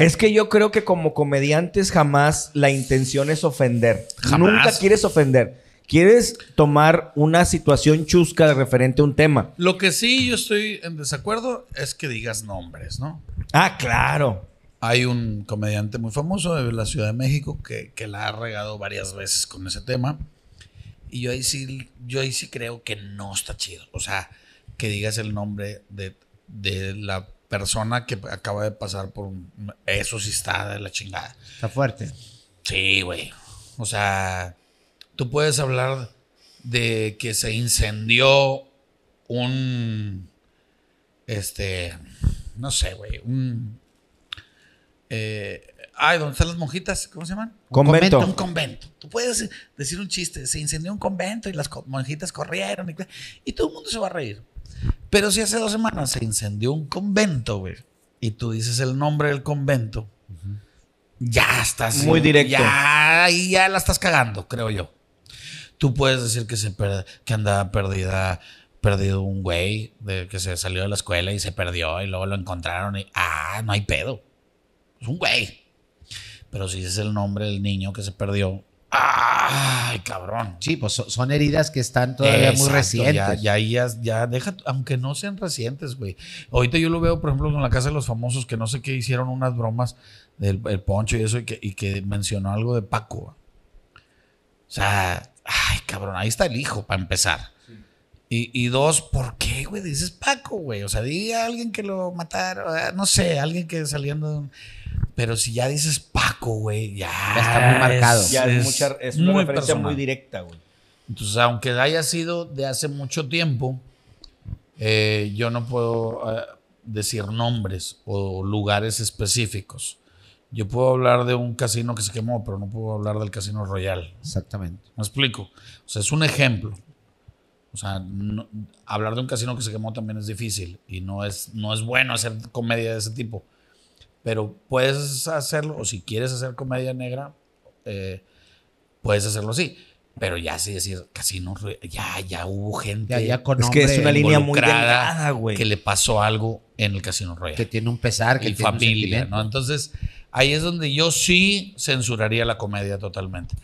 Es que yo creo que como comediantes jamás la intención es ofender. Nunca quieres ofender. Quieres tomar una situación chusca de referente a un tema. Lo que sí yo estoy en desacuerdo es que digas nombres, ¿no? Ah, claro. Hay un comediante muy famoso de la Ciudad de México que, la ha regado varias veces con ese tema. Y yo ahí sí, yo sí creo que no está chido. O sea, que digas el nombre de, de la persona que acaba de pasar por eso sí está de la chingada. Está fuerte. Sí, güey. O sea, tú puedes hablar de que se incendió un este no sé, güey, un eh, ay, ¿dónde están las monjitas? ¿Cómo se llaman? Convento. Un convento. Tú puedes decir un chiste, se incendió un convento y las monjitas corrieron y todo el mundo se va a reír. Pero si hace dos semanas se incendió un convento, güey, y tú dices el nombre del convento, ya estás. Muy directo. Ya, ya la estás cagando, creo yo. Tú puedes decir que, se andaba perdida, perdido un güey que se salió de la escuela y se perdió y luego lo encontraron y, ah, no hay pedo. Es un güey. Pero si dices el nombre del niño que se perdió, ah, Ay, cabrón. Sí, pues son, heridas que están todavía muy recientes. Ya, ya, ya, deja, aunque no sean recientes, güey. Ahorita yo lo veo, por ejemplo, en la casa de los famosos, que no sé qué hicieron unas bromas del poncho y eso, y que, mencionó algo de Paco. O sea, ay, cabrón, ahí está el hijo, para empezar. Y, dos, ¿por qué, güey? Dices Paco, güey. O sea, di a alguien que lo mataron, ah, no sé, alguien que saliendo de un... Pero si ya dices güey, ya. está muy marcado. Es, una muy referencia muy directa, güey. Entonces, aunque haya sido de hace mucho tiempo, eh, yo no puedo eh, decir nombres o lugares específicos. Yo puedo hablar de un casino que se quemó, pero no puedo hablar del casino royal. Exactamente. Me explico. O sea, es un ejemplo. O sea, hablar de un casino que se quemó también es difícil y no es, no es bueno hacer comedia de ese tipo. Pero puedes hacerlo, o si quieres hacer comedia negra, eh, puedes hacerlo así. Pero ya sí decir, Casino no, ya, ya hubo gente. que es una línea muy Que le pasó algo en el Casino Royal. Que tiene un pesar, que tiene familia, ¿no? Entonces, ahí es donde yo sí censuraría la comedia totalmente.